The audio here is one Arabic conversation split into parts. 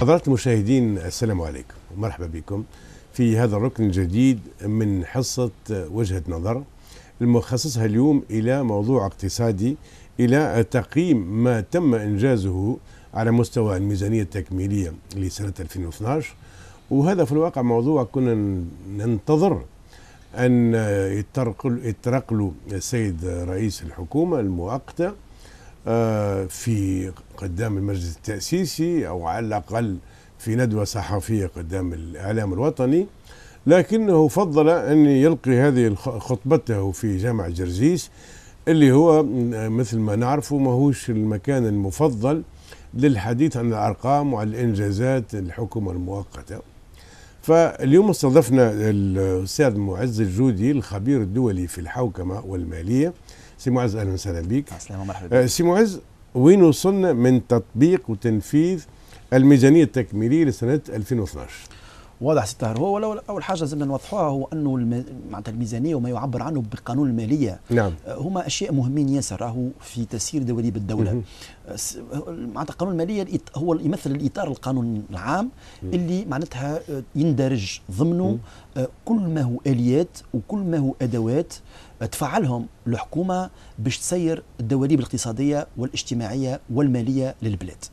حضرات المشاهدين السلام عليكم ومرحبا بكم في هذا الركن الجديد من حصة وجهة نظر المخصصها اليوم إلى موضوع اقتصادي إلى تقييم ما تم إنجازه على مستوى الميزانية التكميلية لسنة 2012 وهذا في الواقع موضوع كنا ننتظر أن يترقل, يترقل السيد رئيس الحكومة المؤقتة آه، في قدام المجلس التأسيسي أو على الأقل في ندوة صحفية قدام الإعلام الوطني لكنه فضل أن يلقي هذه خطبته في جامع جرجيس اللي هو مثل ما نعرفه ماهوش المكان المفضل للحديث عن الأرقام وعن الإنجازات الحكومة المؤقتة فاليوم استضفنا الأستاذ معز الجودي الخبير الدولي في الحوكمة والمالية سي معز اهلا وسهلا آه، بك مرحبا ومرحبا سي معز وين وصلنا من تطبيق وتنفيذ الميزانيه التكميليه لسنه 2012 واضح سي طاهر هو ولا اول حاجه لازمنا نوضحوها هو انه معناتها الميزانيه وما يعبر عنه بقانون الماليه نعم. آه، هما اشياء مهمين ياسر راهو في تسيير دواليب الدوله آه، معناتها قانون الماليه هو يمثل الاطار القانون العام مم. اللي معناتها يندرج ضمنه مم. كل ما هو اليات وكل ما هو ادوات تفعلهم الحكومه باش تسير الدواليب الاقتصاديه والاجتماعيه والماليه للبلاد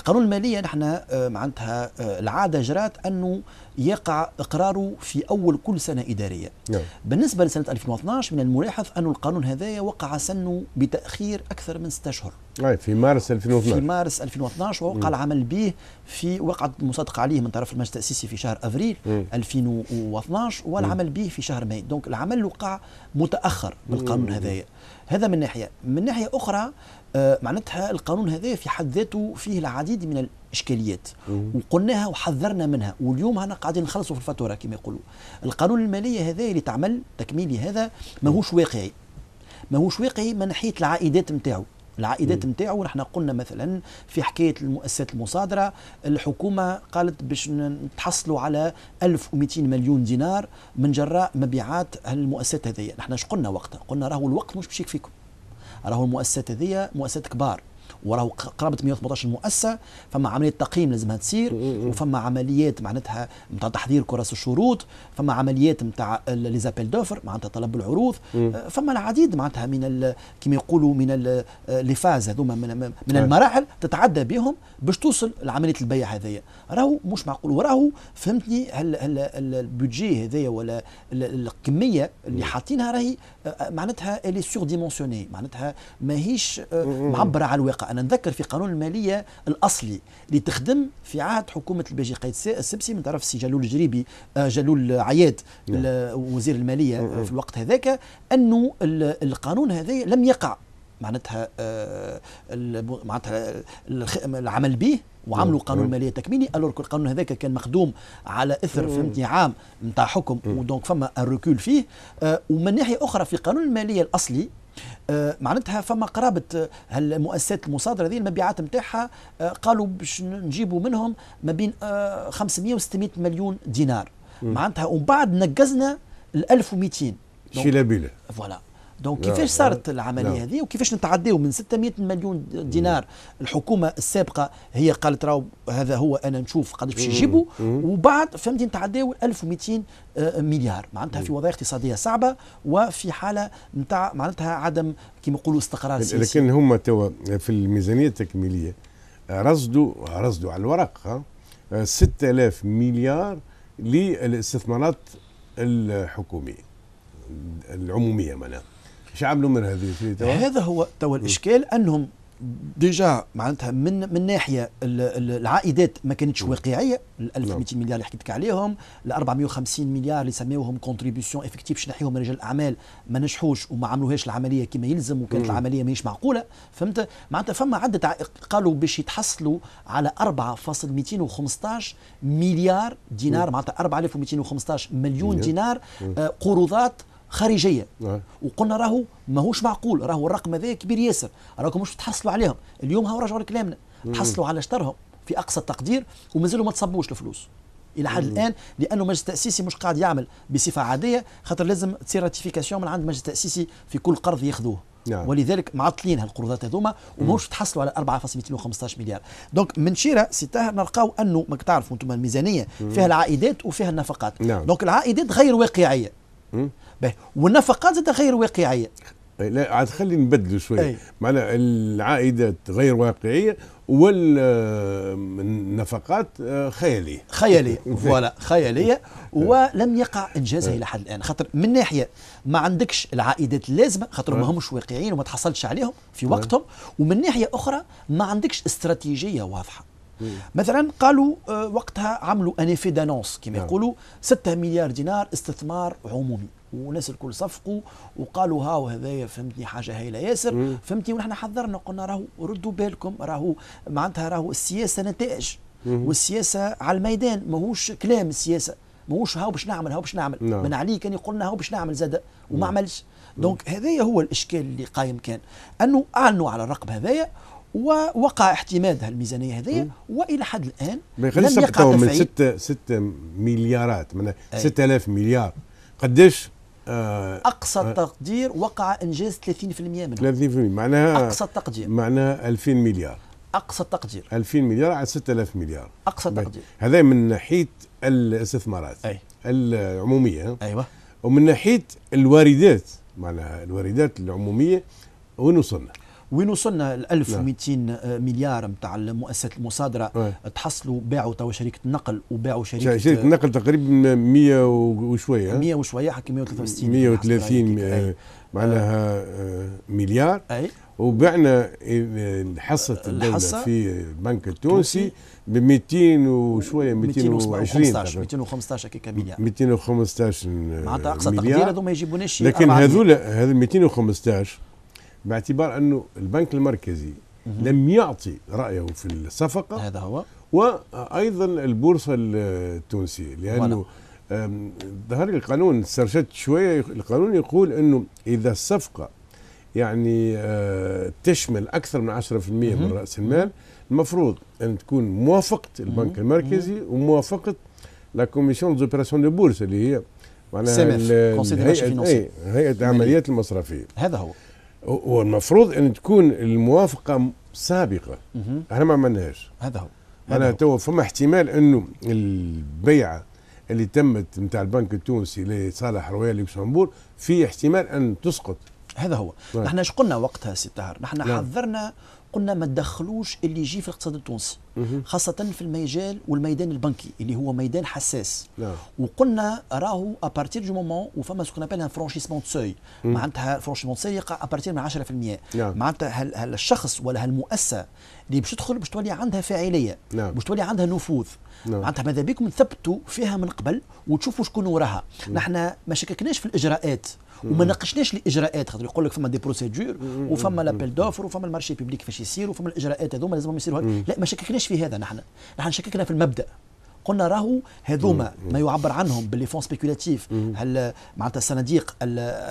القانون المالية نحن آه، معناتها آه، العادة جرات أنه يقع إقراره في أول كل سنة إدارية نعم. بالنسبة لسنة 2012 من الملاحظ أن القانون هذايا وقع سنه بتأخير أكثر من ستة أشهر أي في مارس 2012 في مارس 2012 ووقع م. العمل به في وقعت مصادقة عليه من طرف المجلس التأسيسي في شهر أفريل م. 2012 والعمل به في شهر ماي دونك العمل وقع متأخر بالقانون هذايا هذا من ناحية من ناحية أخرى آه، معناتها القانون هذا في حد ذاته فيه العديد من الاشكاليات وقلناها وحذرنا منها واليوم انا قاعدين نخلصوا في الفاتوره كما يقولوا القانون الماليه هذا اللي تعمل تكميلي هذا ماهوش واقعي ماهوش واقعي من ناحيه العائدات نتاعو العائدات نتاعو نحن قلنا مثلا في حكايه المؤسسات المصادره الحكومه قالت باش نتحصلوا على 1200 مليون دينار من جراء مبيعات المؤسسات هذيا نحن اش قلنا وقتها قلنا راهو الوقت مش باش يكفيكم راهو المؤسسات هذيا مؤسسات كبار وراه قرابه 118 مؤسسه فما عمليه تقييم لازمها تصير وفما عمليات معناتها نتاع تحضير كراس الشروط فما عمليات نتاع لي زابيل دوفر معناتها طلب العروض آه، فما العديد معناتها من كما يقولوا من لي فاز آه، هذوما من, من نعم. المراحل تتعدى بهم باش توصل لعمليه البيع هذايا راهو مش معقول وراهو فهمتني هل هل البودجي هذايا ولا الكميه اللي حاطينها راهي آه، معناتها الي سور ديمونسيوني معناتها ماهيش معبره على الواقع أنا نذكر في قانون المالية الأصلي اللي تخدم في عهد حكومة البيجي قايد السبسي من طرف السي جلول الجريبي آه، جلول عياد نعم. وزير المالية في الوقت هذاك أنه القانون هذا لم يقع معناتها آه، معناتها العمل به وعملوا قانون ماليه تكميلي الوغ القانون هذاك كان مخدوم على اثر فهمتني عام نتاع حكم ودونك فما الركول فيه آه، ومن ناحيه اخرى في قانون الماليه الاصلي آه، معناتها فما قرابه آه، هالمؤسسات المصادره هذه المبيعات نتاعها آه، قالوا باش نجيبوا منهم ما بين 500 و 600 مليون دينار معناتها ومن بعد نقزنا ال 1200 شيلابيله فوالا دونك كيفاش صارت العمليه هذه وكيفاش نتعديو من 600 مليون دينار الحكومه السابقه هي قالت راهو هذا هو انا نشوف قداش باش يجيبوا وبعد فهمتي نتعداو 1200 آه، مليار معناتها في وضعيه اقتصاديه صعبه وفي حاله نتاع معناتها عدم كما يقولوا استقرار سياسي لكن هما توا في الميزانيه التكميليه رصدوا رصدوا على الورق 6000 آه، مليار للاستثمارات الحكوميه العموميه معناها ايش عملوا من هذه هذا هو توا الاشكال انهم ديجا معناتها من من ناحيه العائدات ما كانتش واقعيه ال 1200 نعم. مليار اللي حكيت لك عليهم ال 450 مليار اللي سماوهم كونتريبيسيون افكتيف باش نحيوهم رجال الاعمال ما نجحوش وما عملوهاش العمليه كما يلزم وكانت مم. العمليه ماهيش معقوله فهمت معناتها فما عده قالوا باش يتحصلوا على 4.215 مليار دينار معناتها 4215 مليون مم. دينار آه قروضات خارجيه نعم. وقلنا راهو ماهوش معقول راهو الرقم هذا كبير ياسر راكم مش تحصلوا عليهم اليوم هاو رجعوا لكلامنا تحصلوا على شطرهم في اقصى التقدير ومازالوا ما تصبوش الفلوس الى حد الان لانه المجلس التاسيسي مش قاعد يعمل بصفه عاديه خاطر لازم تصير راتيفيكاسيون من عند المجلس التاسيسي في كل قرض ياخذوه نعم. ولذلك معطلين هالقروضات هذوما وماهوش تحصلوا على 4.215 مليار دونك من شيره سيتاه نلقاو انه ما تعرفوا انتم الميزانيه فيها العائدات وفيها النفقات نعم. دونك العائدات غير واقعيه مم. والنفقات زاد غير واقعيه إيه، لا عاد خلي نبدلوا شويه إيه. معناها العائدات غير واقعيه والنفقات آه، آه، خياليه خياليه فوالا خياليه إيه. ولم يقع انجازها الى حد الان خاطر من ناحيه ما عندكش العائدات اللازمه خاطر ما همش واقعيين وما تحصلش عليهم في وقتهم ومن ناحيه اخرى ما عندكش استراتيجيه واضحه مثلا قالوا آه، وقتها عملوا انيفي دانونس كما نعم. يقولوا 6 مليار دينار استثمار عمومي وناس الكل صفقوا وقالوا هاو هذايا فهمتني حاجه هايله ياسر فهمتني ونحن حذرنا قلنا راهو ردوا بالكم راهو معناتها راهو السياسه نتائج والسياسه على الميدان ماهوش كلام السياسه ماهوش هاو باش نعمل هاو باش نعمل نعم. من عليه كان يقول لنا هاو باش نعمل زاد وما عملش دونك هذايا هو الاشكال اللي قايم كان انه اعلنوا على الرقم هذايا ووقع اعتماد الميزانيه هذه والى حد الان ما يخليش من 6 6 مليارات من 6000 مليار قداش آه، اقصى آه، تقدير وقع انجاز 30% منه 30% معناها اقصى تقدير معناها 2000 مليار اقصى تقدير 2000 مليار على 6000 مليار اقصى تقدير هذا من ناحيه الاستثمارات أي. العموميه ايوه ومن ناحيه الواردات معناها الواردات العموميه وين وصلنا؟ وين وصلنا ل 1200 نعم. آه، مليار نتاع المؤسسات المصادره وي. تحصلوا باعوا توا شركه النقل وباعوا شركه شركه النقل آه، تقريبا 100 وشويه 100 وشويه حكي 163 130 آه، معناها مليار أي. وبعنا حصة الدولة في البنك التونسي ب 200 وشويه 220 215 هكاك مليار 215 معناتها اقصى تقدير هذوما يجيبوناش لكن هذول هذ 215 باعتبار انه البنك المركزي لم يعطي رايه في الصفقه هذا هو وايضا البورصه التونسيه لانه ظهر القانون سرشت شويه القانون يقول انه اذا الصفقه يعني آه، تشمل اكثر من 10% من راس المال المفروض ان تكون موافقه البنك المركزي وموافقه لا كوميسيون دوبيراسيون دو بورس اللي هي معناها هيئه إيه، عمليات المصرفيه هذا هو والمفروض ان تكون الموافقه سابقه احنا ما عملناهاش هذا هو انا تو فما احتمال انه البيعه اللي تمت نتاع البنك التونسي لصالح رويال لوكسمبور في احتمال ان تسقط هذا هو نعم. نحن ايش قلنا وقتها سي طاهر نحن نعم. حذرنا قلنا ما تدخلوش اللي يجي في الاقتصاد التونسي خاصة في المجال والميدان البنكي اللي هو ميدان حساس نعم. وقلنا راهو ابارتير دو مومون وفما سكون ابلها فرونشيسمون سوي معناتها فرانشيسمون سوي يقع ابارتير من 10% نعم. معناتها هل, الشخص ولا هالمؤسسة اللي باش تدخل باش تولي عندها فاعلية نعم. باش تولي عندها نفوذ معناتها ماذا بكم نثبتوا فيها من قبل وتشوفوا شكون وراها نحن ما شككناش في الاجراءات وما ناقشناش الاجراءات خاطر يقول لك فما دي بروسيدور وفما لابيل دوفر وفما المارشي بيبليك فاش يصير وفما الاجراءات هذوما لازمهم يصيروا لا ما شككناش في هذا نحن نحن شككنا في المبدا قلنا راهو هذوما ما يعبر عنهم باللي فون سبيكولاتيف هل معناتها الصناديق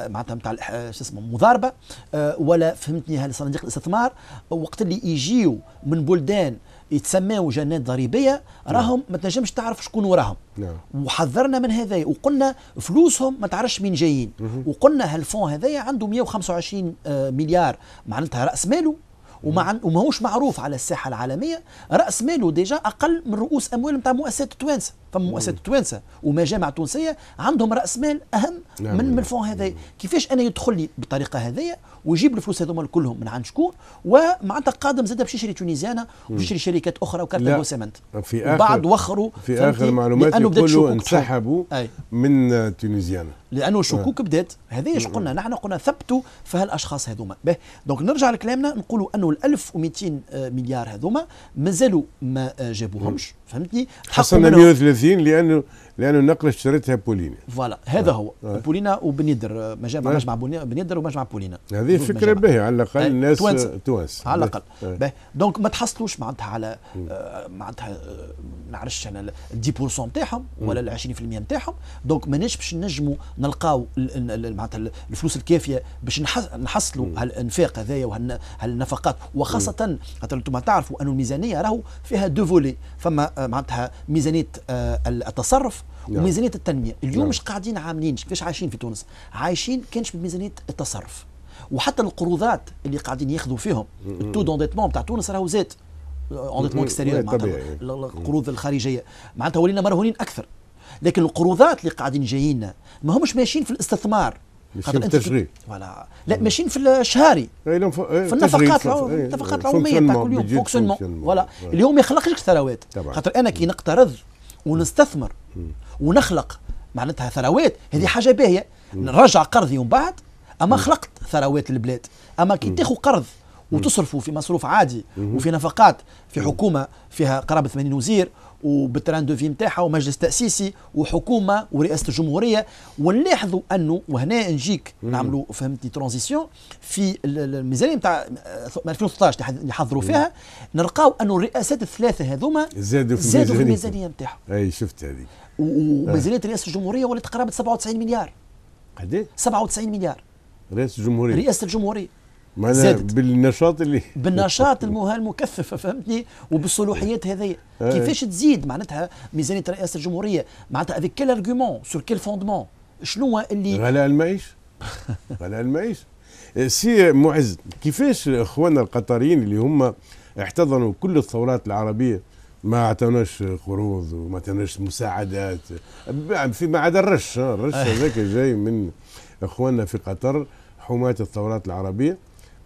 معناتها نتاع شو اسمه مضاربه آه، ولا فهمتني هل صناديق الاستثمار وقت اللي يجيو من بلدان يتسماو جنات ضريبيه راهم نعم. ما تنجمش تعرف شكون وراهم نعم. وحذرنا من هذا وقلنا فلوسهم ما تعرفش مين جايين وقلنا هالفون هذايا عنده 125 آه، مليار معناتها راس ماله وما وماهوش معروف على الساحه العالميه راس ماله ديجا اقل من رؤوس اموال نتاع مؤسسات التوانسة فما مؤسسات التوانسة ومجامع تونسيه عندهم راس مال اهم نعم. من, من الفون هذايا كيفاش انا يدخل لي بالطريقه هذه ويجيب الفلوس هذوما كلهم من عند شكون ومعناتها قادم زاد باش يشري تونيزيانا ويشري شركات اخرى وكارتاغو سمنت في اخر بعد وخروا في اخر معلومات يقولوا انسحبوا من تونيزيانا لانه الشكوك آه. بدات هذا ايش قلنا نحن قلنا ثبتوا في هالاشخاص هذوما دونك نرجع لكلامنا نقولوا انه ال 1200 آه، مليار هذوما مازالوا ما آه، جابوهمش فهمتني حصلنا 130 لانه لانه النقله اشتريتها بولينا فوالا هذا آه. هو آه. بولينا وبنيدر مجمع آه. مجمع بنيدر ومجمع بولينا هذه فكره باهيه على الاقل الناس توانس. آه، على الاقل آه. دونك ما تحصلوش معناتها على آه، معناتها آه، ما نعرفش انا 10% نتاعهم ولا ال 20% نتاعهم دونك ماناش باش نجموا نلقاو معناتها الفلوس الكافيه باش نحصلوا هالانفاق هذايا وهالنفقات وخاصه خاطر انتم تعرفوا انه الميزانيه راهو فيها دو فولي فما آه، معناتها ميزانيه آه، التصرف نعم. وميزانيه التنميه اليوم نعم. مش قاعدين عاملين كيفاش عايشين في تونس عايشين كانش بميزانيه التصرف وحتى القروضات اللي قاعدين ياخذوا فيهم التو دونديتمون تاع تونس راهو زاد اونديتمون اكستيريور معناتها القروض الخارجيه معناتها ولينا مرهونين اكثر لكن القروضات اللي قاعدين جايين ما همش ماشيين في الاستثمار في التشغيل إيه، فوالا إيه، لا ماشيين في الشهاري في, النفقات إيه، النفقات العموميه تاع كل يوم فونكسيونمون فوالا اليوم يخلق لك ثروات خاطر انا كي نقترض ونستثمر ونخلق معناتها ثروات هذه حاجه باهيه نرجع قرضي ومن بعد اما خلقت ثروات البلاد اما كي تاخذ قرض وتصرفوا في مصروف عادي وفي نفقات في حكومه فيها قرابه 80 وزير وبالتران دو في نتاعها ومجلس تاسيسي وحكومه ورئاسه الجمهوريه ونلاحظوا انه وهنا نجيك نعملوا فهمتني ترانزيسيون في الميزانيه نتاع 2013 آه، اللي حضروا فيها نلقاو انه الرئاسات الثلاثه هذوما زادوا في زادوا في الميزانيه نتاعهم اي شفت هذه آه. وميزانيه رئاسه الجمهوريه ولات قرابه 97 مليار قد 97 إيه؟ مليار رئاسه الجمهوريه رئاسه الجمهوريه زادت بالنشاط اللي بالنشاط المكثف فهمتني وبالصلاحيات هذه آه. كيفاش تزيد معناتها ميزانيه رئاسه الجمهوريه معناتها افيك كيل ارغيومون سور كيل فوندمون شنو هو اللي غلاء المعيش غلاء المعيش آه، سي معز كيفاش اخواننا القطريين اللي هم احتضنوا كل الثورات العربيه ما اعطوناش قروض وما اعطوناش مساعدات آه، فيما عدا الرش الرش هذاك جاي من اخواننا في قطر حماة الثورات العربيه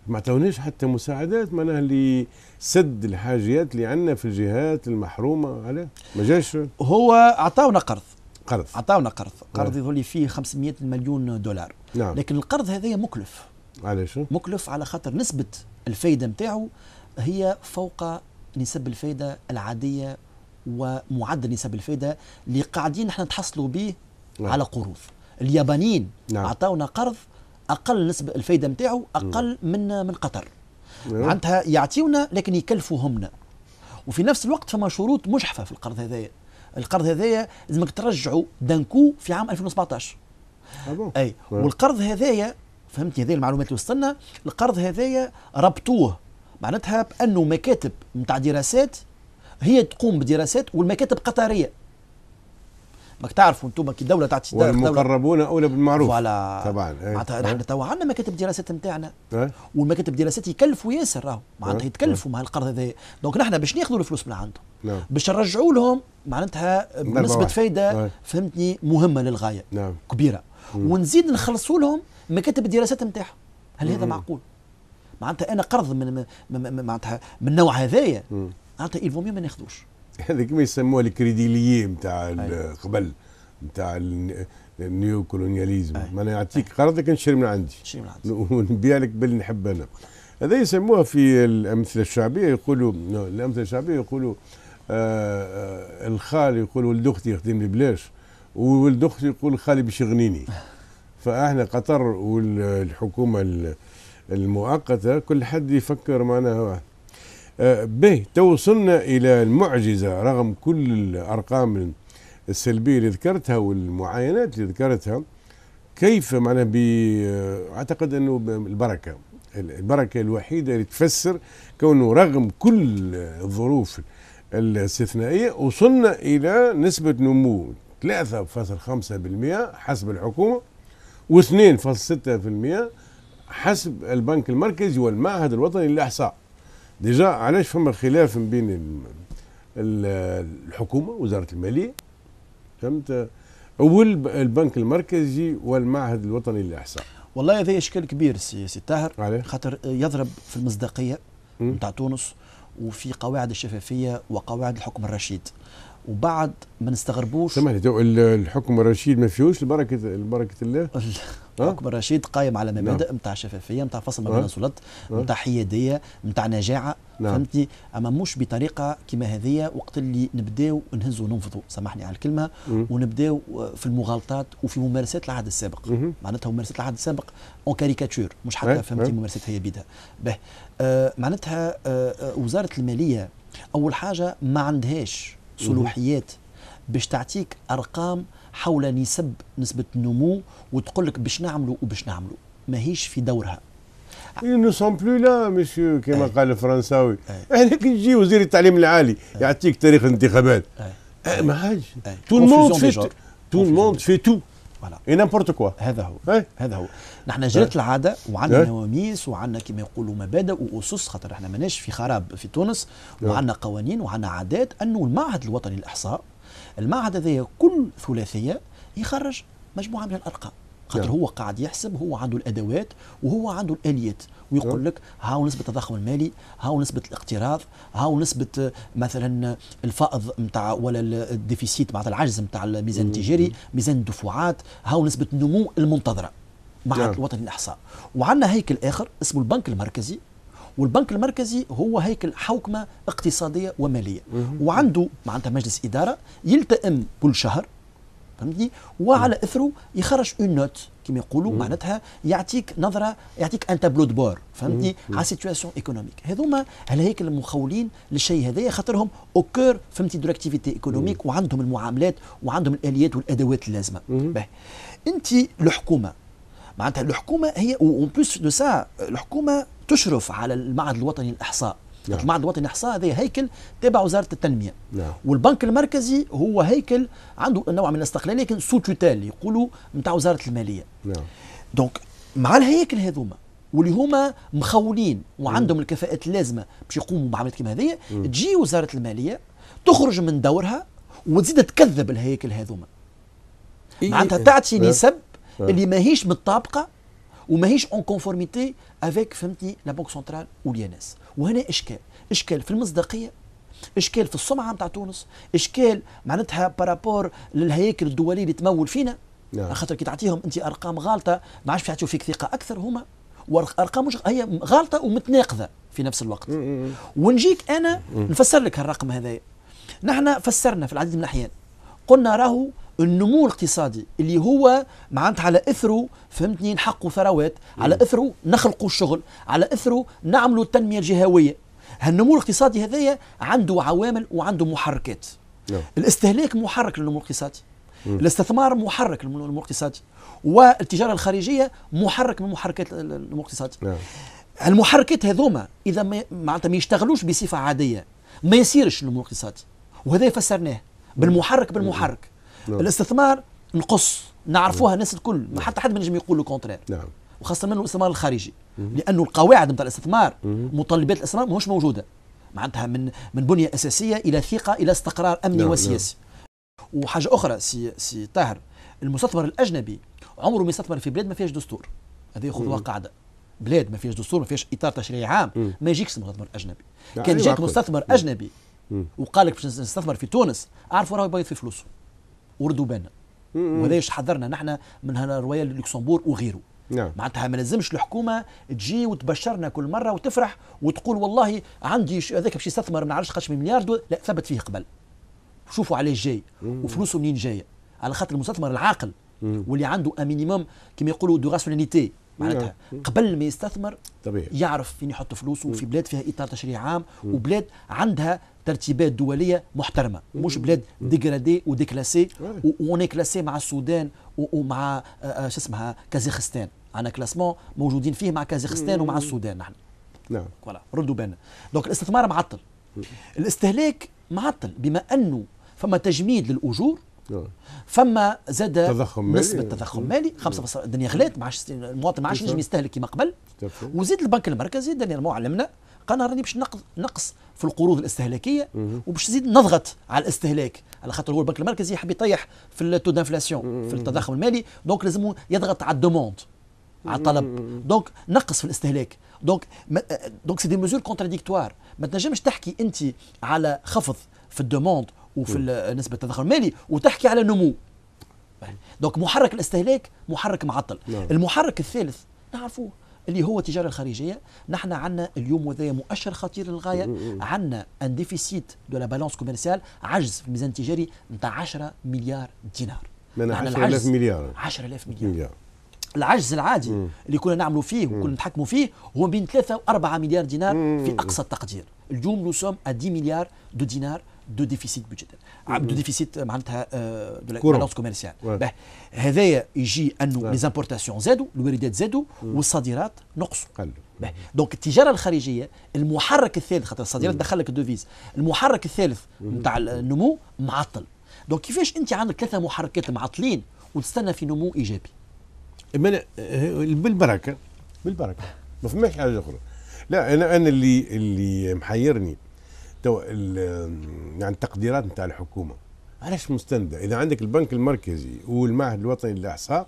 ما عطاوناش حتى مساعدات معناها اللي سد الحاجيات اللي عندنا في الجهات المحرومه على ما جاش هو اعطاونا قرض قرض اعطاونا قرض نعم. قرض يظل فيه 500 مليون دولار نعم. لكن القرض هذا مكلف علاش مكلف على خاطر نسبه الفايده نتاعو هي فوق نسب الفايده العاديه ومعدل نسب الفايده اللي قاعدين احنا نتحصلوا به نعم. على قروض اليابانيين نعم. اعطاونا قرض اقل نسبه الفايده نتاعو اقل من من قطر أيوه. معناتها يعطيونا لكن يكلفوهمنا وفي نفس الوقت فما شروط مجحفه في القرض هذايا القرض هذايا لازمك ترجعوا دانكو في عام 2017 آه اي آه. والقرض هذايا فهمتني هذه المعلومات اللي وصلنا القرض هذايا ربطوه معناتها بانه مكاتب نتاع دراسات هي تقوم بدراسات والمكاتب قطريه ماك تعرفوا انتم كي الدوله تعطي والمقربون اولى بالمعروف فوالا طبعا إيه. معناتها احنا توا عندنا مكاتب دراسات نتاعنا إيه. والمكاتب دراسات يكلفوا ياسر راهو إيه. معناتها يتكلفوا مع القرض هذا دونك نحن باش ناخذوا الفلوس من عندهم نعم. باش نرجعوا لهم معناتها بنسبه فايده فهمتني مهمه للغايه نعم. كبيره ونزيد نخلصوا لهم مكاتب الدراسات نتاعهم هل هذا معقول؟ معناتها انا قرض من معناتها من النوع هذايا معناتها الفو ميو ما ناخذوش هذيك ما يسموها الكريديليي نتاع قبل نتاع النيو كولونياليزم ما يعطيك قرضك نشري من عندي نشري من عندي ونبيع لك باللي نحب انا هذا يسموها في الامثله الشعبيه يقولوا الامثله الشعبيه يقولوا آه،, آه الخال يقول ولد اختي يخدم لي بلاش وولد اختي يقول خالي باش يغنيني فاحنا قطر والحكومه المؤقته كل حد يفكر معناها آه، به توصلنا إلى المعجزة رغم كل الأرقام السلبية اللي ذكرتها والمعاينات اللي ذكرتها كيف معنا ب آه، أعتقد أنه البركة البركة الوحيدة اللي تفسر كونه رغم كل الظروف الاستثنائية وصلنا إلى نسبة نمو 3.5% حسب الحكومة و2.6% حسب البنك المركزي والمعهد الوطني للإحصاء ديجا علاش فما خلاف بين الحكومه وزاره الماليه فهمت والبنك المركزي والمعهد الوطني للاحصاء والله هذا اشكال كبير سي سي طاهر خاطر يضرب في المصداقيه نتاع تونس وفي قواعد الشفافيه وقواعد الحكم الرشيد وبعد ما نستغربوش سامحني الحكم الرشيد ما فيهوش البركه البركه الله الحكم الرشيد قايم على مبادئ نتاع نعم. شفافيه نتاع فصل ما أه. بين السلطات نتاع أه. حياديه نتاع نجاعه نعم. فهمتني اما مش بطريقه كما هذه وقت اللي نبداو نهزوا ننفضوا سامحني على الكلمه ونبداو في المغالطات وفي ممارسات العهد السابق معناتها ممارسات العهد السابق اون كاريكاتور مش حتى أه، فهمتي ممارسات هي بيدها به آه معناتها آه وزاره الماليه اول حاجه ما عندهاش صلوحيات باش تعطيك ارقام حول نسب نسبه النمو وتقول لك باش نعملوا وباش نعملوا ماهيش في دورها اي نو سون بلو لا مسيو كما قال الفرنساوي. احنا كي يجي وزير التعليم العالي يعطيك تاريخ الانتخابات. ما عادش. في تو الموند في تو فوالا نيمبورت كوا هذا هو إيه؟ هذا هو نحن جرت إيه؟ العاده وعندنا إيه؟ نواميس وعندنا كما يقولوا مبادئ واسس خاطر احنا ماناش في خراب في تونس وعندنا قوانين وعندنا عادات انه المعهد الوطني للاحصاء المعهد هذا كل ثلاثيه يخرج مجموعه من الارقام خاطر هو قاعد يحسب هو عنده الادوات وهو عنده الاليات ويقول لك هاو نسبه التضخم المالي هاو نسبه الاقتراض هاو نسبه آه، مثلا آه، الفائض نتاع ولا آه، الديفيسيت بعد العجز نتاع الميزان التجاري ميزان الدفعات هاو نسبه النمو المنتظره مع yeah. الوطني الاحصاء وعندنا هيكل اخر اسمه البنك المركزي والبنك المركزي هو هيكل حوكمه اقتصاديه وماليه وعنده معناتها مجلس اداره يلتئم كل شهر فهمتني وعلى اثره يخرج اون نوت كما يقولوا معناتها يعطيك نظره يعطيك ان تابلو دو بور فهمتني على سيتواسيون ايكونوميك هذوما على هيك المخولين للشيء هذايا خاطرهم او كور فهمتي دو لاكتيفيتي ايكونوميك وعندهم المعاملات وعندهم الاليات والادوات اللازمه انت الحكومه معناتها الحكومه هي اون بلوس دو سا الحكومه تشرف على المعهد الوطني للاحصاء نعم. المعهد الوطني للاحصاء هذا هيكل تابع وزاره التنميه نعم. والبنك المركزي هو هيكل عنده نوع من الاستقلاليه لكن سو توتال يقولوا نتاع وزاره الماليه نعم. دونك مع الهياكل هذوما واللي هما مخولين وعندهم مم. الكفاءات اللازمه باش يقوموا بعمليات كيما هذيا تجي وزاره الماليه تخرج من دورها وتزيد تكذب الهياكل هذوما إيه معناتها تعطي إيه. نسب إيه. اللي ماهيش متطابقه وماهيش اون كونفورميتي افيك فهمتني لا بنك سنترال والياناس وهنا اشكال اشكال في المصداقيه اشكال في السمعه نتاع تونس اشكال معناتها بارابور للهياكل الدوليه اللي تمول فينا نعم. خاطر كي تعطيهم انت ارقام غالطه ما عادش يعطيو فيك ثقه اكثر هما وارقام مش هي غالطه ومتناقضه في نفس الوقت ونجيك انا نفسر لك هالرقم هذايا نحن فسرنا في العديد من الاحيان قلنا راهو النمو الاقتصادي اللي هو معناتها على اثره فهمتني نحقوا ثروات على اثره نخلقوا الشغل على اثره نعملوا التنميه الجهويه هالنمو الاقتصادي هذايا عنده عوامل وعنده محركات لا. نعم. الاستهلاك محرك للنمو الاقتصادي الاستثمار محرك للنمو الاقتصادي والتجاره الخارجيه محرك من محركات النمو الاقتصادي نعم. المحركات هذوما اذا معناتها ما يشتغلوش بصفه عاديه ما يصيرش النمو الاقتصادي وهذا فسرناه بالمحرك بالمحرك نعم. نعم. الاستثمار نقص نعرفوها نعم. الناس الكل ما حتى حد ما نجم يقول لو كونترير نعم وخاصه من الاستثمار الخارجي لانه القواعد نتاع الاستثمار متطلبات الاستثمار ماهوش موجوده معناتها من من بنيه اساسيه الى ثقه الى استقرار امني نعم وسياسي نعم. وحاجه اخرى سي سي طاهر المستثمر الاجنبي عمره ما يستثمر في بلاد ما فيهاش دستور هذا ياخذ قاعده بلاد ما فيهاش دستور ما فيهاش اطار تشريعي عام ما يجيكش مستثمر اجنبي يعني كان جاك مستثمر اجنبي وقال لك باش نستثمر في تونس اعرفوا راهو يبيض في فلوسه وردوا بالنا وهذا حذرنا نحن من رويال لوكسمبورغ وغيره نعم. معناتها ما لازمش الحكومه تجي وتبشرنا كل مره وتفرح وتقول والله عندي هذاك باش يستثمر ما نعرفش خش مليار لا ثبت فيه قبل شوفوا عليه جاي وفلوسه منين جايه على خاطر المستثمر العاقل واللي عنده امينيموم كما يقولوا دو راسيوناليتي معناتها نعم. قبل ما يستثمر طبيعي. يعرف فين يحط فلوسه في بلاد فيها اطار تشريع عام وبلاد عندها ترتيبات دوليه محترمه مش بلاد ديغرادي وديكلاسي وون كلاسي مع السودان ومع آه، آه، شو اسمها كازاخستان عندنا كلاسمون موجودين فيه مع كازاخستان ومع السودان نحن نعم فوالا ردوا بالنا دونك الاستثمار معطل الاستهلاك معطل بما انه فما تجميد للاجور نعم. فما زاد تضخم نسبة تضخم مالي 5 الدنيا غلات ما عادش المواطن ما عادش ينجم يستهلك كما قبل وزيد البنك المركزي دانيير علمنا قال راني باش نقص في القروض الاستهلاكيه وباش نزيد نضغط على الاستهلاك على خاطر هو البنك المركزي يحب يطيح في التو دانفلاسيون في التضخم المالي دونك لازم يضغط على الدوموند على الطلب دونك نقص في الاستهلاك دونك دونك سي دي ميزور كونتراديكتوار ما تنجمش تحكي انت على خفض في الدوموند وفي نسبه التضخم المالي وتحكي على نمو دونك محرك الاستهلاك محرك معطل نعم. المحرك الثالث نعرفوه اللي هو التجاره الخارجيه نحن عندنا اليوم وذا مؤشر خطير للغايه عندنا ان ديفيسيت دو لا بالونس كوميرسيال عجز في الميزان التجاري نتاع 10 مليار دينار من 10000 مليار 10000 مليار, مليار. العجز العادي مم. اللي كنا نعملوا فيه وكنا نتحكموا فيه هو بين 3 و 4 مليار دينار مم. في اقصى التقدير اليوم نو سوم 10 مليار دو دينار دو ديفيسيت بودجيتير دو ديفيسيت معناتها آه، دو بالانس كوميرسيال هذايا يجي انه لي زامبورتاسيون زادوا الواردات زادوا والصادرات نقصوا دونك التجاره الخارجيه المحرك الثالث خاطر الصادرات دخل لك الدوفيز المحرك الثالث نتاع النمو معطل دونك كيفاش انت عندك ثلاثه محركات معطلين وتستنى في نمو ايجابي آه، بالبركه بالبركه ما فماش حاجه اخرى لا انا انا اللي اللي محيرني ال... يعني التقديرات نتاع الحكومه علاش مستنده اذا عندك البنك المركزي والمعهد الوطني للاحصاء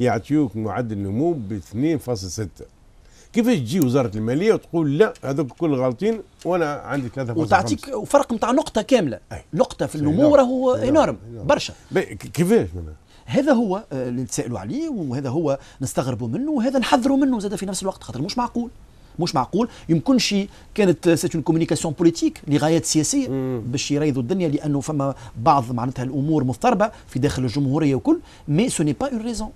يعطيوك معدل نمو ب 2.6 كيفاش تجي وزاره الماليه وتقول لا هذوك الكل غالطين وانا عندي 3 وتعطيك فرق نتاع نقطه كامله أي. نقطه في النمو نعم. راهو انورم نعم. برشا كيفاش هذا هو آه، اللي نتسائلوا عليه وهذا هو نستغربوا منه وهذا نحذروا منه زاد في نفس الوقت خاطر مش معقول مش معقول شي كانت سيت اون كومونيكاسيون بوليتيك لغايات سياسيه باش يريضوا الدنيا لانه فما بعض معناتها الامور مضطربه في داخل الجمهوريه وكل مي سو با اون ريزون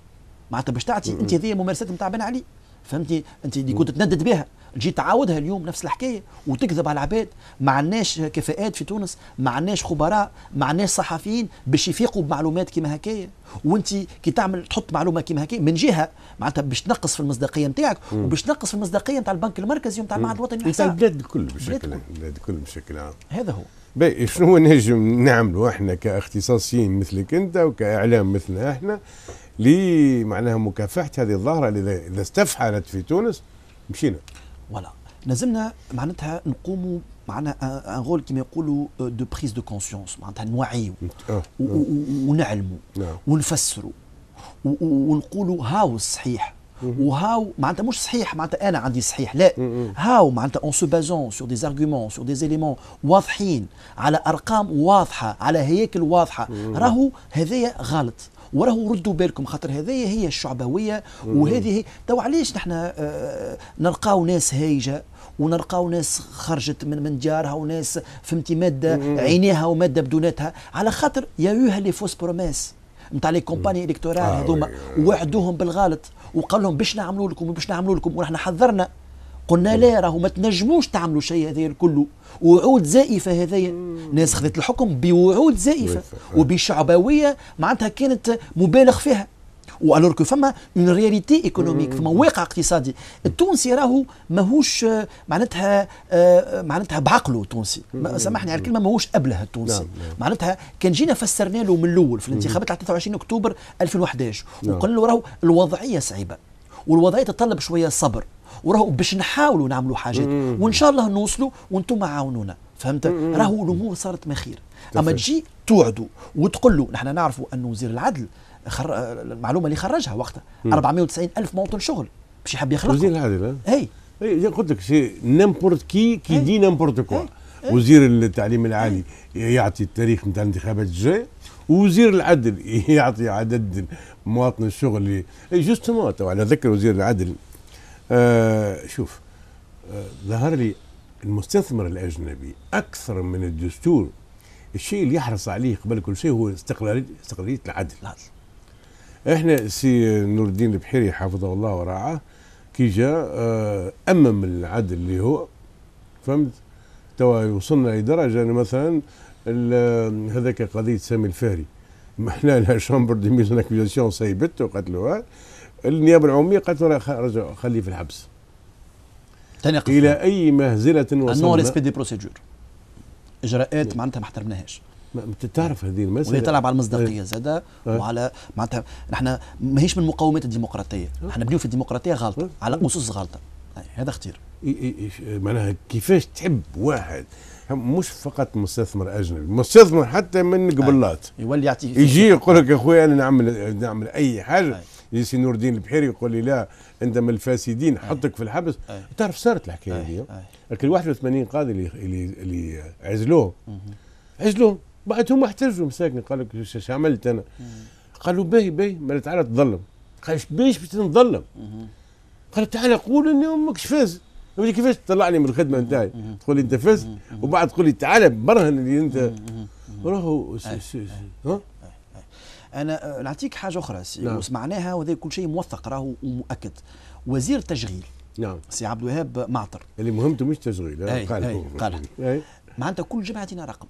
معناتها باش تعطي انت هذه ممارسات نتاع بن علي فهمتي انت اللي كنت تندد بها تجي تعاودها اليوم نفس الحكايه وتكذب على العباد ما عندناش كفاءات في تونس ما عندناش خبراء ما عندناش صحفيين باش يفيقوا بمعلومات كيما هكايا وانت كي تعمل تحط معلومه كيما هكايا من جهه معناتها باش تنقص في المصداقيه نتاعك وباش تنقص في المصداقيه نتاع البنك المركزي ونتاع المعهد الوطني للاحصاء نتاع البلاد الكل بشكل عام البلاد الكل بشكل عام هذا هو باهي شنو نجم نعملوا احنا كاختصاصيين مثلك انت وكاعلام مثلنا احنا لمعناها مكافحه هذه الظاهره اللي اذا استفحلت في تونس مشينا فوالا لازمنا معناتها نقوموا معنا ان رول كيما يقولوا دو بريز دو كونسيونس معناتها نوعيو ونعلموا ونفسروا ونقولوا هاو الصحيح وهاو معناتها مش صحيح معناتها انا عندي صحيح لا هاو معناتها اون سو بازون سور دي زارغومون سور دي زيليمون واضحين على ارقام واضحه على هياكل واضحه راهو هذايا غلط وراهو ردوا بالكم خاطر هذه هي الشعبويه وهذه تو علاش نحن آه، نلقاو ناس هايجه ونلقاو ناس خرجت من من ديارها وناس فهمتي ماده عينيها وماده بدونتها على خاطر يا يوها لي فوس بروميس نتاع لي كومباني الكتورال آه، هذوما أيوة. وعدوهم بالغلط وقال لهم باش نعملوا لكم وباش نعملوا لكم ونحن حذرنا قلنا لا راهو ما تنجموش تعملوا شيء هذا كله وعود زائفه هذايا ناس خذت الحكم بوعود زائفه آه. وبشعبويه معناتها كانت مبالغ فيها والور كو فما اون رياليتي ايكونوميك فما واقع اقتصادي التونسي راهو ماهوش معناتها آه، معناتها بعقله التونسي سامحني على الكلمه ماهوش ابله التونسي نعم، نعم. معناتها كان جينا فسرنا له من الاول في الانتخابات تاع 23 اكتوبر 2011 نعم. وقلنا له راهو الوضعيه صعيبه والوضعيه تتطلب شويه صبر وراهو باش نحاولوا نعملوا حاجات وان شاء الله نوصلوا وانتم عاونونا فهمت راهو الامور صارت مخير اما تجي توعدوا وتقول له نحن نعرفوا ان وزير العدل خر... المعلومه اللي خرجها وقتها 490 الف موطن شغل باش يحب يخلق وزير العدل اي اي قلت لك سي نيمبورت كي كي دي نيمبورت كوا وزير التعليم العالي يعطي التاريخ نتاع الانتخابات الجايه وزير العدل يعطي عدد مواطن الشغل جوستومون على ذكر وزير العدل آه شوف آه ظهر لي المستثمر الاجنبي اكثر من الدستور الشيء اللي يحرص عليه قبل كل شيء هو استقلاليه استقلاليه العدل. العدل. احنا سي نور الدين البحيري حفظه الله ورعاه كي جاء آه امم العدل اللي هو فهمت توا وصلنا لدرجه انه مثلا آه، هذاك قضيه سامي الفهري ما احنا لا شامبر دي ميزون اكوزيسيون سيبته وقتلوها النيابه العموميه قالت له رجعوا خليه في الحبس تناقض الى اي مهزله وصلنا نو ريسبي دي بروسيدور اجراءات معناتها ما احترمناهاش تعرف هذه المساله وهي تلعب على المصداقيه زاد وعلى معناتها نحن ماهيش من مقومات الديمقراطيه نحن بنيو في الديمقراطيه غلطه على اسس غلطه هذا اختيار معناها كيفاش تحب واحد مش فقط مستثمر اجنبي مستثمر حتى من قبلات يولي يعطيك يجي يقول لك يا خويا انا نعمل نعمل اي حاجه سي نور الدين البحيري يقول لي لا انت من الفاسدين حطك في الحبس تعرف صارت الحكايه دي لكن 81 قاضي اللي اللي عزلوه عزلوه بعدهم احتجوا مساكن قال لك ايش عملت انا قالوا باهي باهي ما تعالى تظلم قال باش باش تنظلم؟ قال تعالى قول اني امك فاز كيفاش تطلعني من الخدمه نتاعي تقول لي انت فزت وبعد تقول لي تعالى برهن اللي انت راهو انا أه، نعطيك حاجه اخرى نعم. وسمعناها وهذا كل شيء موثق راهو ومؤكد وزير التشغيل نعم سي عبد الوهاب معطر اللي مهمته مش تشغيل آه، أي قال أي قال معناتها كل جمعه تينا رقم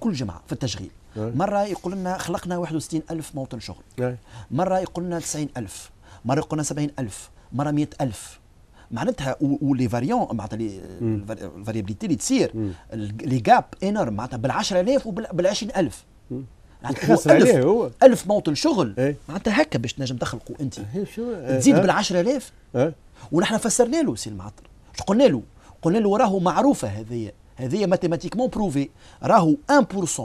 كل جمعه في التشغيل مره يقول لنا خلقنا 61 الف موطن شغل مره يقول لنا 90 الف مره يقول لنا 70 الف مره 100 الف معناتها ولي فاريون معناتها الفاريابيليتي اللي تصير لي جاب انورم معناتها بال 10000 وبال 20000 معناتها هو ألف, هو. ألف موطن شغل ايه؟ معناتها هكا باش تنجم تخلقوا أنت اه تزيد اه بال 10000 اه ونحن فسرنا له سي المعطر شو قلنا له؟ قلنا له راهو معروفة هذه هذه ماتيماتيكمون بروفي راهو 1%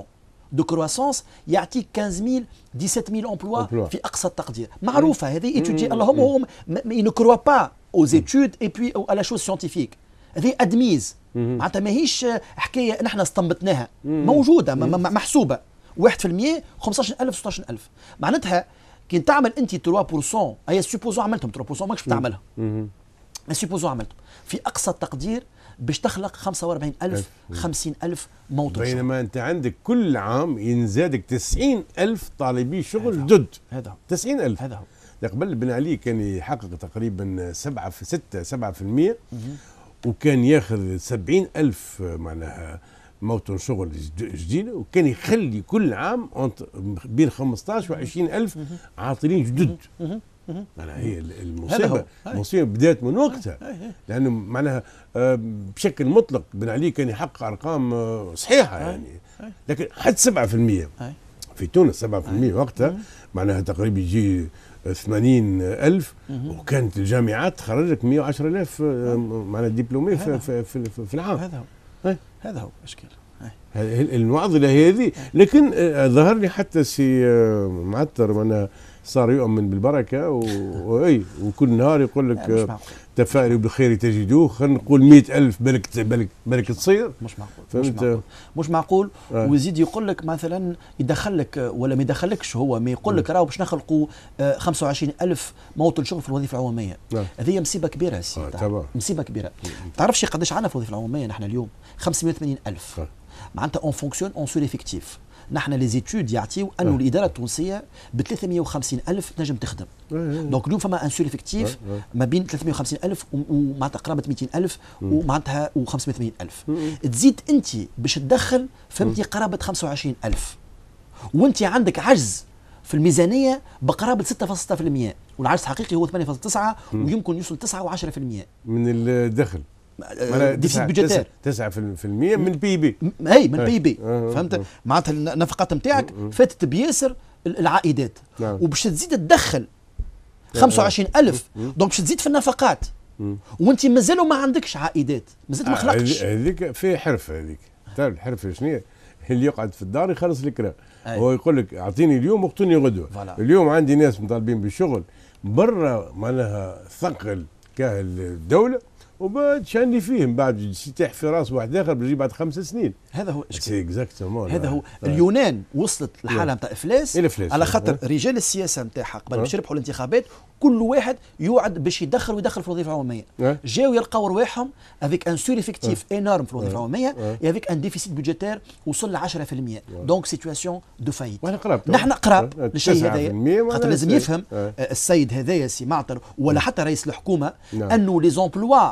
دو كرواسونس يعطيك 15000 17000 امبلوا في اقصى التقدير معروفه إيه. هذه ايتودي اللهم هو نو كروا با او زيتود اي بوي او لا شوز سيانتيفيك هذه ادميز معناتها ماهيش حكايه نحن استنبطناها موجوده محسوبه 1% 15000 16000 معناتها كي تعمل انت 3% هي سوبوزون عملتهم 3% ماكش بتعملها سوبوزون عملتهم في اقصى التقدير باش تخلق 45000 50000 موطن بينما انت عندك كل عام ينزادك 90000 طالبي شغل جدد هذا 90000 هذا قبل بن علي كان يحقق تقريبا 7 في 6 7% وكان ياخذ 70000 معناها موطن شغل جديد وكان يخلي كل عام بين 15 و 20 الف عاطلين جدد معناها هي المصيبه المصيبه بدات من وقتها لانه معناها آه، بشكل مطلق بن علي كان يحقق ارقام آه، صحيحه يعني لكن حتى 7% في تونس 7% وقتها معناها تقريبا يجي 80 ألف وكانت الجامعات تخرج لك 110 ألف آه، معناها دبلومي في, في, في, في العام هذا هو هذا هو اشكال المعضله هذه لكن آه، ظهر لي حتى سي آه، معطر وانا صار يؤمن بالبركه و... واي وكل نهار يقول لك تفائلوا بالخير تجدوه خلينا نقول مئة ألف بالك بالك بالك تصير مش معقول فهمت مش معقول, مش معقول آه. ويزيد يقول لك مثلا يدخل لك ولا ما يدخلكش هو ما يقول لك راهو باش نخلقوا آه، 25 ألف موطن شغل في الوظيفه العموميه آه. هذه مصيبه كبيره سي آه. مصيبه كبيره تعرفش قداش عندنا في الوظيفه العموميه نحن اليوم 580 ألف آه. معناتها اون فونكسيون اون سور افكتيف نحن لي زيتود يعطيو انه آه. الاداره التونسيه ب 350 الف تنجم تخدم دونك آه، اليوم آه، فما ان سور افكتيف ما بين 350 الف ومعناتها قرابه 200 الف ومعناتها و580 الف تزيد انت باش تدخل فهمتي قرابه 25 الف وانت عندك عجز في الميزانيه بقرابه 6.6% والعجز الحقيقي هو 8.9 ويمكن يوصل 9 و10% من الدخل ديفيسيت بيجيتير 9% من البي بي اي من البي بي فهمت معناتها النفقات نتاعك فاتت بياسر العائدات نعم. وباش تزيد تدخل 25000 دونك باش تزيد في النفقات وانت مازال ما عندكش عائدات مازلت ما آه، خلقتش هذيك في حرف هذيك تعرف الحرف شنو اللي يقعد في الدار يخلص الكرا هو يقول لك اعطيني اليوم وقتني غدوه اليوم عندي ناس مطالبين بالشغل برا معناها ثقل كاهل الدوله وبعد شاني فيهم بعد سيتيح في راس واحد اخر بيجي بعد خمس سنين هذا هو اكزاكتومون هذا هو اليونان وصلت لحاله نتاع افلاس على خاطر رجال السياسه نتاعها قبل باش أه. يربحوا الانتخابات كل واحد يوعد باش يدخل ويدخل في الوظيفه العموميه أه. جاو يلقاو رواحهم افيك ان سور افكتيف انارم في الوظيفه أه. العموميه افيك ان ديفيسيت بيجيتير وصل ل 10% دونك سيتواسيون دو فايت نحن قراب للشيء هذايا خاطر لازم يفهم السيد هذايا سي معطر ولا نعم. حتى رئيس الحكومه نعم. انه لي زومبلوا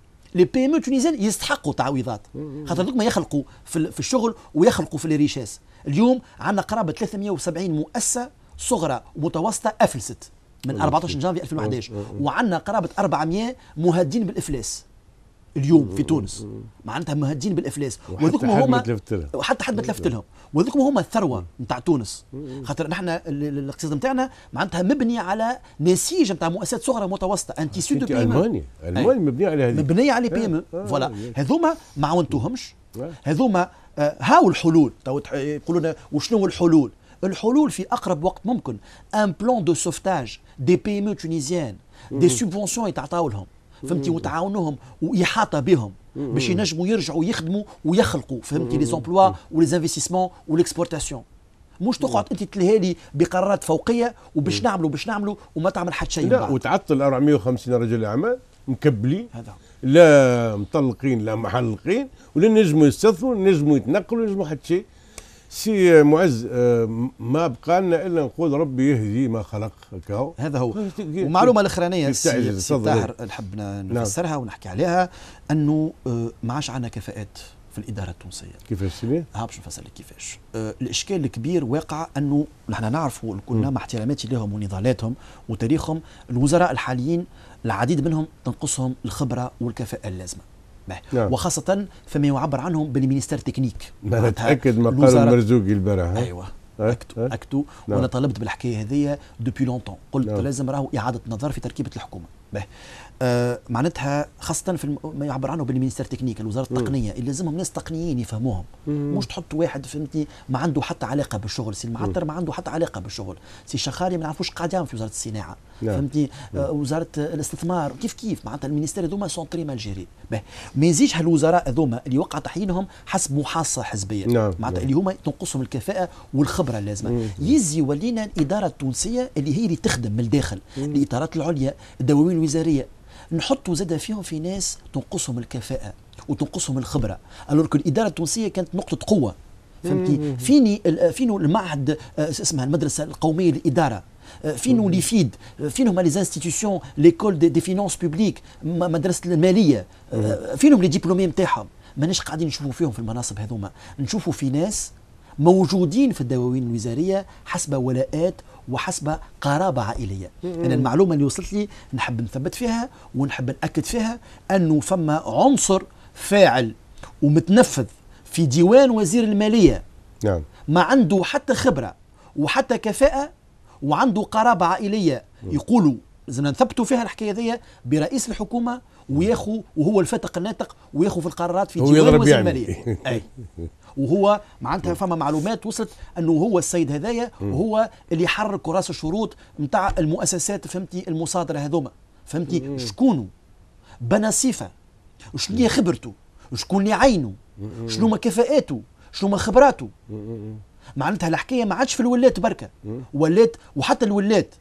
لي بي ام تونيزيان يستحقوا تعويضات خاطر ما يخلقوا في, الشغل ويخلقوا في الريشاس اليوم عندنا قرابه 370 مؤسسه صغرى ومتوسطه افلست من 14 جانفي 2011 وعندنا قرابه 400 مهدين بالافلاس اليوم في تونس معناتها مهدين بالافلاس وهذوك هما وحتى حد ما تلفت لهم وهذوك هما الثروه نتاع تونس خاطر نحن الاقتصاد نتاعنا معناتها مبني على نسيج نتاع مؤسسات صغرى متوسطه ان تيسيو دو بي المانيا المانيا مبنيه على هذه مبنيه على بي آه، e. ام آه، فوالا آه. هذوما ما عاونتوهمش هذوما هاو الحلول تو يقولوا لنا وشنو الحلول الحلول في اقرب وقت ممكن ان بلان دو سوفتاج دي بي ام تونيزيان دي سوبونسيون يتعطاو لهم فهمتي وتعاونهم واحاطه بهم باش ينجموا يرجعوا يخدموا ويخلقوا فهمتي لي زومبلوا وليزانفستيسمون وليكسبورتاسيون مش تقعد انت تلهي لي بقرارات فوقيه وباش نعملوا باش نعملوا وما تعمل حتى شيء لا وتعطل 450 رجل اعمال مكبلين هذا لا مطلقين لا محلقين ولا نجموا يستثمروا نجموا يتنقلوا نجموا حتى شيء سي معز آه، ما بقى لنا الا نقول ربي يهدي ما خلق كاو. هذا هو ومعلومه الاخرانيه سي طاهر نحب نعم. نفسرها نعم. ونحكي عليها انه آه، ما عادش عندنا كفاءات في الاداره التونسيه كيفاش سيدي؟ ها باش نفسر لك كيفاش آه، الاشكال الكبير واقع انه نحن نعرفوا كلنا مع احتراماتي لهم ونضالاتهم وتاريخهم الوزراء الحاليين العديد منهم تنقصهم الخبره والكفاءه اللازمه نعم. وخاصة فيما يعبر عنهم بالمينستر تكنيك أنا نعم، أتأكد ما قال المرزوقي البارح أيوه اكتو أه؟ اكتو أه؟ نعم. وانا طلبت بالحكايه هذه دوبي لونتون قلت نعم. لازم راهو اعاده نظر في تركيبه الحكومه آه معناتها خاصه في ما يعبر عنه بالمينستير تكنيك الوزاره التقنيه اللي لازمهم ناس تقنيين يفهموهم مش تحط واحد فهمتني ما عنده حتى علاقه بالشغل سي المعطر ما عنده حتى علاقه بالشغل سي الشخاري ما نعرفوش قاعد يعمل في وزاره الصناعه نعم. فهمتني آه وزاره الاستثمار كيف كيف معناتها المينستير هذوما سون تري مالجيري ما يزيدش هالوزراء هذوما اللي وقع تحيينهم حسب محاصه حزبيه نعم، نعم. معناتها اللي هما تنقصهم الكفاءه والخبره اللازمه يزي ولينا الاداره التونسيه اللي هي اللي تخدم من الداخل الاطارات العليا الدواوين الوزاريه نحطوا زاد فيهم في ناس تنقصهم الكفاءه وتنقصهم الخبره الوغ الاداره التونسيه كانت نقطه قوه فهمتي فيني فينو المعهد آه، اسمها المدرسه القوميه للاداره آه، فينو لي فيد آه، فينهم لي انستيتيوشن ليكول دي, دي فينونس بوبليك مدرسه الماليه فينهم لي ديبلومي نتاعهم ماناش قاعدين نشوفوا فيهم في المناصب هذوما نشوفوا في ناس موجودين في الدواوين الوزاريه حسب ولاءات وحسب قرابه عائليه انا المعلومه اللي وصلت لي نحب نثبت فيها ونحب ناكد فيها انه فما عنصر فاعل ومتنفذ في ديوان وزير الماليه نعم ما عنده حتى خبره وحتى كفاءه وعنده قرابه عائليه يقولوا لازم نثبتوا فيها الحكايه ذي برئيس الحكومه وياخو وهو الفاتق الناتق وياخو في القرارات في ديوان وزير يعني. الماليه اي وهو معناتها نعم. فما معلومات وصلت انه هو السيد هذايا وهو اللي حرك راس الشروط نتاع المؤسسات فهمتي المصادره هذوما فهمتي شكونه بنى صفه وشنو هي خبرته شكون اللي عينه شنو ما كفاءاته شنو ما خبراته معناتها الحكايه ما عادش في الولات بركه ولات وحتى الولات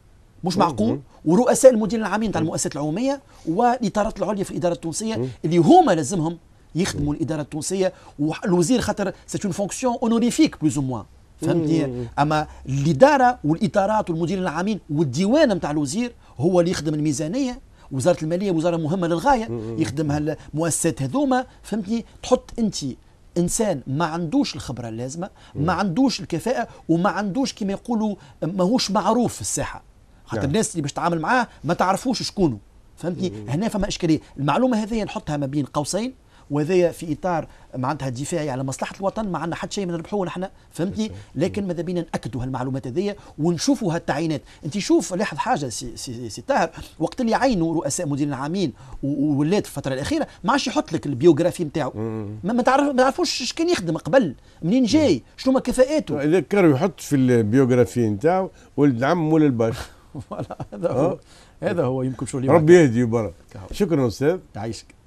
مش معقول ورؤساء المديرين العامين تاع المؤسسات العموميه والاطارات العليا في الاداره التونسيه اللي هما لازمهم يخدموا الاداره التونسيه والوزير خاطر سيت اون فونكسيون اونوريفيك بلوز او موان فهمتني اما الاداره والاطارات والمديرين العامين والديوان نتاع الوزير هو اللي يخدم الميزانيه وزاره الماليه وزاره مهمه للغايه يخدمها المؤسسات هذوما فهمتني تحط انت انسان ما عندوش الخبره اللازمه ما عندوش الكفاءه وما عندوش كما يقولوا ماهوش معروف في الساحه خاطر نعم. الناس اللي باش تتعامل معاه ما تعرفوش شكونه فهمتني هنا فما اشكاليه المعلومه هذه نحطها ما بين قوسين وهذايا في اطار معناتها دفاعي على مصلحه الوطن ما عندنا حتى شيء من نربحوه نحن فهمتني لكن ماذا بينا ناكدوا هالمعلومات هذيا ونشوفوا هالتعيينات انت شوف لاحظ حاجه سي, سي, سي طاهر وقت اللي عينوا رؤساء مديرين عامين وولاد في الفتره الاخيره ما عادش يحط لك البيوغرافي نتاعو ما, ما تعرف ما تعرفوش اش كان يخدم قبل منين جاي شنو ما كفاءاته اذا كان يحط في البيوغرافي نتاعو ولد عم ولا الباش هذا هو هذا هو يمكن شو ربي يهدي برا شكرا استاذ يعيشك